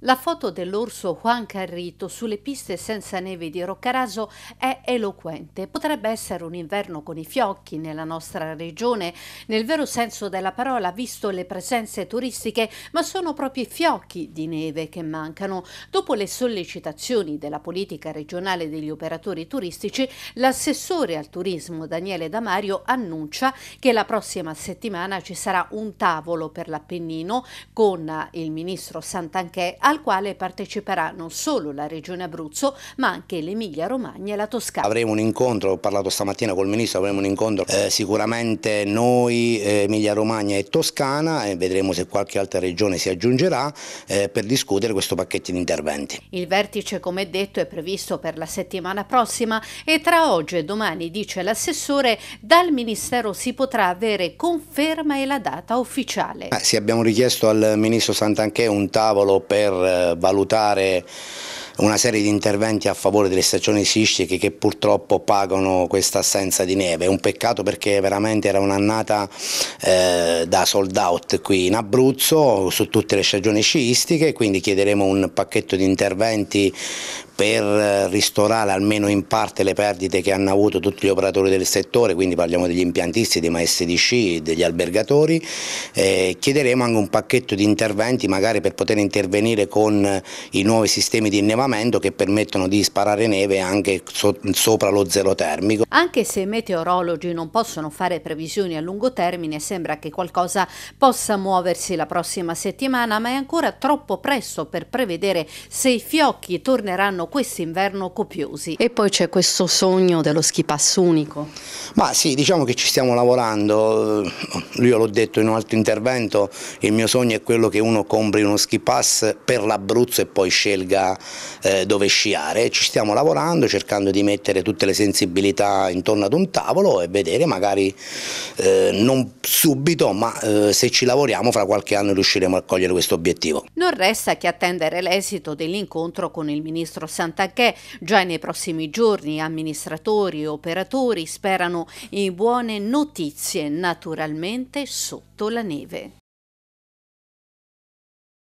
La foto dell'orso Juan Carrito sulle piste senza neve di Roccaraso è eloquente. Potrebbe essere un inverno con i fiocchi nella nostra regione, nel vero senso della parola, visto le presenze turistiche, ma sono proprio i fiocchi di neve che mancano. Dopo le sollecitazioni della politica regionale degli operatori turistici, l'assessore al turismo Daniele Damario annuncia che la prossima settimana ci sarà un tavolo per l'Appennino con il ministro Santanchè al quale parteciperà non solo la Regione Abruzzo, ma anche l'Emilia-Romagna e la Toscana. Avremo un incontro, ho parlato stamattina col Ministro, avremo un incontro eh, sicuramente noi, eh, Emilia-Romagna e Toscana, e vedremo se qualche altra regione si aggiungerà eh, per discutere questo pacchetto di interventi. Il vertice, come detto, è previsto per la settimana prossima e tra oggi e domani, dice l'assessore, dal Ministero si potrà avere conferma e la data ufficiale. Eh, sì, abbiamo richiesto al Ministro Santanchè un tavolo per eh, valutare una serie di interventi a favore delle stagioni sciistiche che purtroppo pagano questa assenza di neve. È un peccato perché veramente era un'annata eh, da sold out qui in Abruzzo su tutte le stagioni sciistiche, quindi chiederemo un pacchetto di interventi per eh, ristorare almeno in parte le perdite che hanno avuto tutti gli operatori del settore, quindi parliamo degli impiantisti, dei maestri di sci, degli albergatori, eh, chiederemo anche un pacchetto di interventi magari per poter intervenire con eh, i nuovi sistemi di innevamento che permettono di sparare neve anche so sopra lo zero termico. Anche se i meteorologi non possono fare previsioni a lungo termine, sembra che qualcosa possa muoversi la prossima settimana, ma è ancora troppo presto per prevedere se i fiocchi torneranno quest'inverno copiosi. E poi c'è questo sogno dello schipasso unico. Ma sì, diciamo che ci stiamo lavorando. Io l'ho detto in un altro intervento, il mio sogno è quello che uno compri uno ski pass per l'Abruzzo e poi scelga eh, dove sciare. Ci stiamo lavorando cercando di mettere tutte le sensibilità intorno ad un tavolo e vedere magari eh, non subito, ma eh, se ci lavoriamo fra qualche anno riusciremo a cogliere questo obiettivo. Non resta che attendere l'esito dell'incontro con il ministro Santacchè. Già nei prossimi giorni amministratori e operatori sperano in buone notizie, naturalmente sotto la neve.